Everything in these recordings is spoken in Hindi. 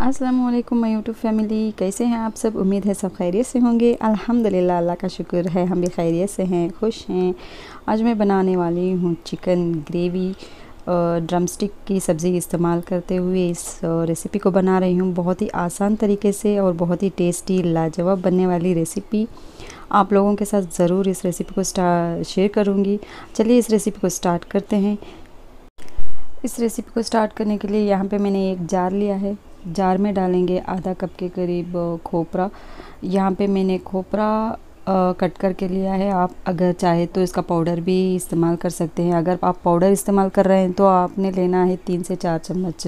वालेकुम माय यूट्यूब फैमिली कैसे हैं आप सब उम्मीद है सब खैरियत से होंगे अल्हम्दुलिल्लाह अल्लाह का शुक्र है हम भी खैरियत से हैं खुश हैं आज मैं बनाने वाली हूँ चिकन ग्रेवी ड्रम स्टिक की सब्ज़ी इस्तेमाल करते हुए इस रेसिपी को बना रही हूँ बहुत ही आसान तरीके से और बहुत ही टेस्टी लाजवाब बनने वाली रेसिपी आप लोगों के साथ ज़रूर इस रेसिपी को शेयर करूँगी चलिए इस रेसिपी को स्टार्ट करते हैं इस रेसिपी को स्टार्ट करने के लिए यहाँ पे मैंने एक जार लिया है जार में डालेंगे आधा कप के करीब खोपरा यहाँ पे मैंने खोपरा कट करके लिया है आप अगर चाहे तो इसका पाउडर भी इस्तेमाल कर सकते हैं अगर आप पाउडर इस्तेमाल कर रहे हैं तो आपने लेना है तीन से चार चम्मच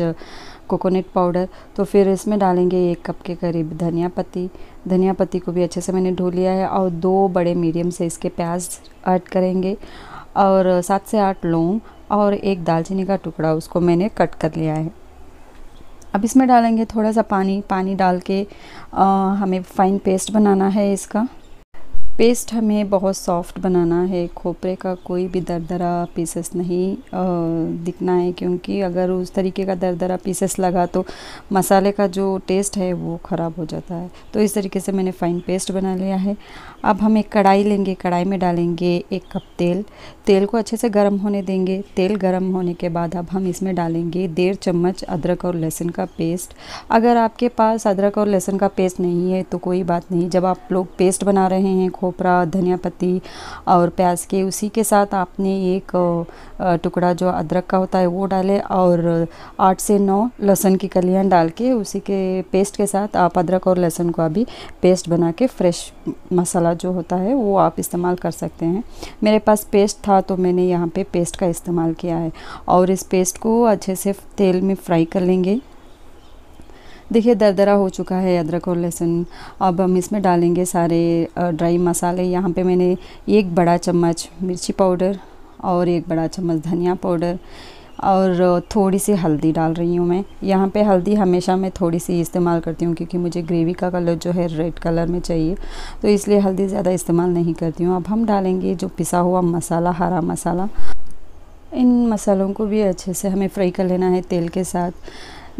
कोकोनट पाउडर तो फिर इसमें डालेंगे एक कप के करीब धनिया पत्ती धनिया पत्ती को भी अच्छे से मैंने धो लिया है और दो बड़े मीडियम से इसके प्याज ऐड करेंगे और सात से आठ लौंग और एक दालचीनी का टुकड़ा उसको मैंने कट कर लिया है अब इसमें डालेंगे थोड़ा सा पानी पानी डाल के आ, हमें फाइन पेस्ट बनाना है इसका पेस्ट हमें बहुत सॉफ्ट बनाना है खोपरे का कोई भी दरदरा पीसेस नहीं दिखना है क्योंकि अगर उस तरीके का दरदरा पीसेस लगा तो मसाले का जो टेस्ट है वो ख़राब हो जाता है तो इस तरीके से मैंने फ़ाइन पेस्ट बना लिया है अब हम एक कढ़ाई लेंगे कढ़ाई में डालेंगे एक कप तेल तेल को अच्छे से गर्म होने देंगे तेल गर्म होने के बाद अब हम इसमें डालेंगे डेढ़ चम्मच अदरक और लहसुन का पेस्ट अगर आपके पास अदरक और लहसुन का पेस्ट नहीं है तो कोई बात नहीं जब आप लोग पेस्ट बना रहे हैं खो खोपरा धनिया पत्ती और प्याज के उसी के साथ आपने एक टुकड़ा जो अदरक का होता है वो डाले और आठ से नौ लहसुन की कलियाँ डाल के उसी के पेस्ट के साथ आप अदरक और लहसुन को अभी पेस्ट बना के फ्रेश मसाला जो होता है वो आप इस्तेमाल कर सकते हैं मेरे पास पेस्ट था तो मैंने यहाँ पे पेस्ट का इस्तेमाल किया है और इस पेस्ट को अच्छे से तेल में फ्राई कर लेंगे देखिए दरदरा हो चुका है अदरक और लहसुन अब हम इसमें डालेंगे सारे ड्राई मसाले यहाँ पे मैंने एक बड़ा चम्मच मिर्ची पाउडर और एक बड़ा चम्मच धनिया पाउडर और थोड़ी सी हल्दी डाल रही हूँ मैं यहाँ पे हल्दी हमेशा मैं थोड़ी सी इस्तेमाल करती हूँ क्योंकि मुझे ग्रेवी का कलर जो है रेड कलर में चाहिए तो इसलिए हल्दी ज़्यादा इस्तेमाल नहीं करती हूँ अब हम डालेंगे जो पिसा हुआ मसाला हरा मसाला इन मसालों को भी अच्छे से हमें फ्राई कर लेना है तेल के साथ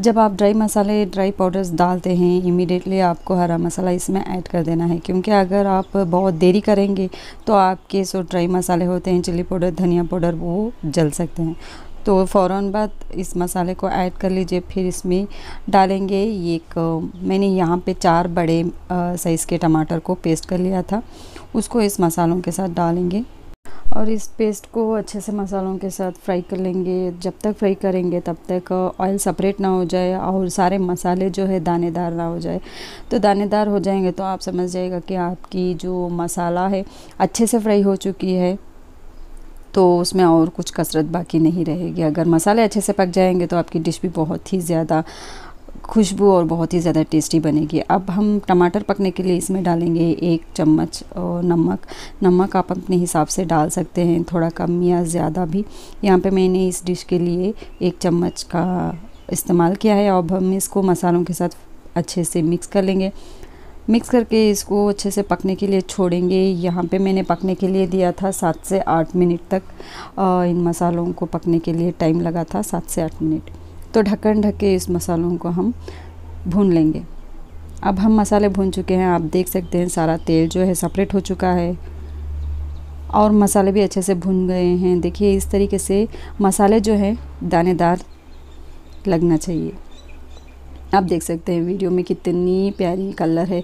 जब आप ड्राई मसाले ड्राई पाउडर्स डालते हैं इमीडिएटली आपको हरा मसाला इसमें ऐड कर देना है क्योंकि अगर आप बहुत देरी करेंगे तो आपके सो ड्राई मसाले होते हैं चिल्ली पाउडर धनिया पाउडर वो जल सकते हैं तो फ़ौर बाद इस मसाले को ऐड कर लीजिए फिर इसमें डालेंगे एक मैंने यहाँ पे चार बड़े साइज़ के टमाटर को पेस्ट कर लिया था उसको इस मसालों के साथ डालेंगे और इस पेस्ट को अच्छे से मसालों के साथ फ्राई कर लेंगे जब तक फ्राई करेंगे तब तक ऑयल सेपरेट ना हो जाए और सारे मसाले जो है दानेदार ना हो जाए तो दानेदार हो जाएंगे तो आप समझ जाएगा कि आपकी जो मसाला है अच्छे से फ्राई हो चुकी है तो उसमें और कुछ कसरत बाकी नहीं रहेगी अगर मसाले अच्छे से पक जाएंगे तो आपकी डिश भी बहुत ही ज़्यादा खुशबू और बहुत ही ज़्यादा टेस्टी बनेगी अब हम टमाटर पकने के लिए इसमें डालेंगे एक चम्मच और नमक नमक आप अपने हिसाब से डाल सकते हैं थोड़ा कम या ज़्यादा भी यहाँ पे मैंने इस डिश के लिए एक चम्मच का इस्तेमाल किया है अब हम इसको मसालों के साथ अच्छे से मिक्स कर लेंगे मिक्स करके इसको अच्छे से पकने के लिए छोड़ेंगे यहाँ पे मैंने पकने के लिए दिया था सात से आठ मिनट तक इन मसालों को पकने के लिए टाइम लगा था सात से आठ मिनट तो ढक्कन ढक के इस मसालों को हम भून लेंगे अब हम मसाले भून चुके हैं आप देख सकते हैं सारा तेल जो है सेपरेट हो चुका है और मसाले भी अच्छे से भून गए हैं देखिए इस तरीके से मसाले जो हैं दानेदार लगना चाहिए आप देख सकते हैं वीडियो में कितनी प्यारी कलर है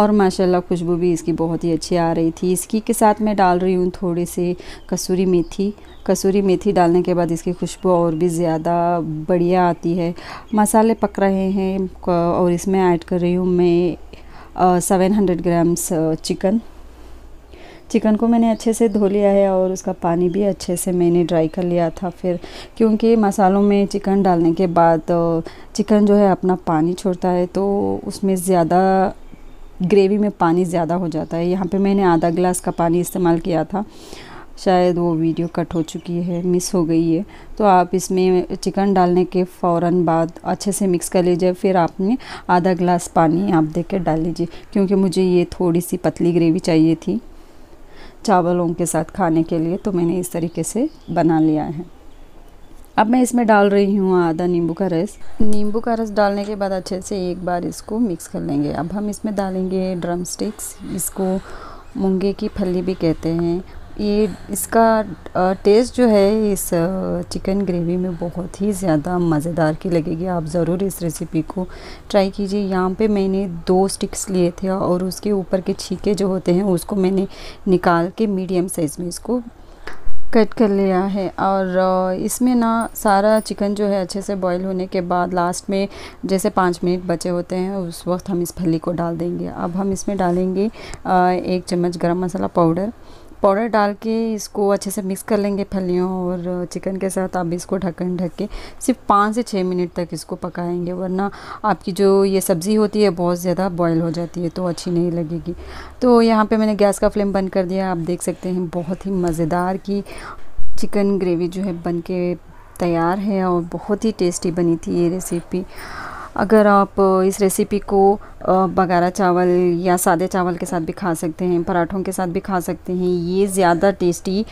और माशाल्लाह खुशबू भी इसकी बहुत ही अच्छी आ रही थी इसकी के साथ मैं डाल रही हूँ थोड़े से कसूरी मेथी कसूरी मेथी डालने के बाद इसकी खुशबू और भी ज़्यादा बढ़िया आती है मसाले पक रहे हैं और इसमें ऐड कर रही हूँ मैं seven hundred grams chicken chicken को मैंने अच्छे से धो लिया है और उसका पानी भी अच्छे से मैंने ड्राई कर लिया था फिर क्योंकि मसालों में चिकन डालने के बाद चिकन जो है अपना पानी छोड़ता है तो उसमें ज़्यादा ग्रेवी में पानी ज़्यादा हो जाता है यहाँ पे मैंने आधा गिलास का पानी इस्तेमाल किया था शायद वो वीडियो कट हो चुकी है मिस हो गई है तो आप इसमें चिकन डालने के फ़ौर बाद अच्छे से मिक्स कर लीजिए फिर आपने आधा गिलास पानी आप देकर डाल लीजिए क्योंकि मुझे ये थोड़ी सी पतली ग्रेवी चाहिए थी चावलों के साथ खाने के लिए तो मैंने इस तरीके से बना लिया है अब मैं इसमें डाल रही हूँ आधा नींबू का रस नींबू का रस डालने के बाद अच्छे से एक बार इसको मिक्स कर लेंगे अब हम इसमें डालेंगे ड्रम स्टिक्स इसको मूँगे की फली भी कहते हैं ये इसका टेस्ट जो है इस चिकन ग्रेवी में बहुत ही ज़्यादा मज़ेदार की लगेगी आप ज़रूर इस रेसिपी को ट्राई कीजिए यहाँ पे मैंने दो स्टिक्स लिए थे और उसके ऊपर के छीके जो होते हैं उसको मैंने निकाल के मीडियम साइज़ में इसको कट कर लिया है और इसमें ना सारा चिकन जो है अच्छे से बॉईल होने के बाद लास्ट में जैसे पाँच मिनट बचे होते हैं उस वक्त हम इस फली को डाल देंगे अब हम इसमें डालेंगे एक चम्मच गरम मसाला पाउडर पाउडर डाल के इसको अच्छे से मिक्स कर लेंगे फलियों और चिकन के साथ आप इसको ढक्कन ढक के सिर्फ पाँच से छः मिनट तक इसको पकाएंगे वरना आपकी जो ये सब्ज़ी होती है बहुत ज़्यादा बॉयल हो जाती है तो अच्छी नहीं लगेगी तो यहाँ पर मैंने गैस का फ्लेम बंद कर दिया आप देख सकते हैं बहुत ही मज़ेदार की चिकन ग्रेवी जो है बन के तैयार है और बहुत ही टेस्टी बनी थी ये रेसिपी अगर आप इस रेसिपी को बघारा चावल या सादे चावल के साथ भी खा सकते हैं पराठों के साथ भी खा सकते हैं ये ज़्यादा टेस्टी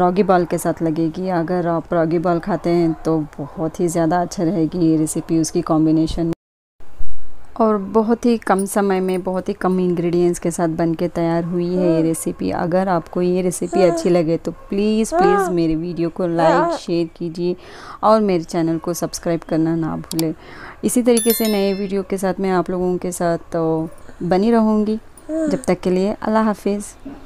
रॉगी बॉल के साथ लगेगी अगर आप रॉगी बॉल खाते हैं तो बहुत ही ज़्यादा अच्छा रहेगी ये रेसिपी उसकी कॉम्बिनेशन और बहुत ही कम समय में बहुत ही कम इंग्रेडिएंट्स के साथ बन के तैयार हुई है ये रेसिपी हाँ। अगर आपको ये रेसिपी हाँ। अच्छी लगे तो प्लीज़ प्लीज़ हाँ। मेरे वीडियो को लाइक शेयर कीजिए और मेरे चैनल को सब्सक्राइब करना ना भूलें इसी तरीके से नए वीडियो के साथ मैं आप लोगों के साथ तो बनी रहूँगी जब तक के लिए अल्लाह हाफिज़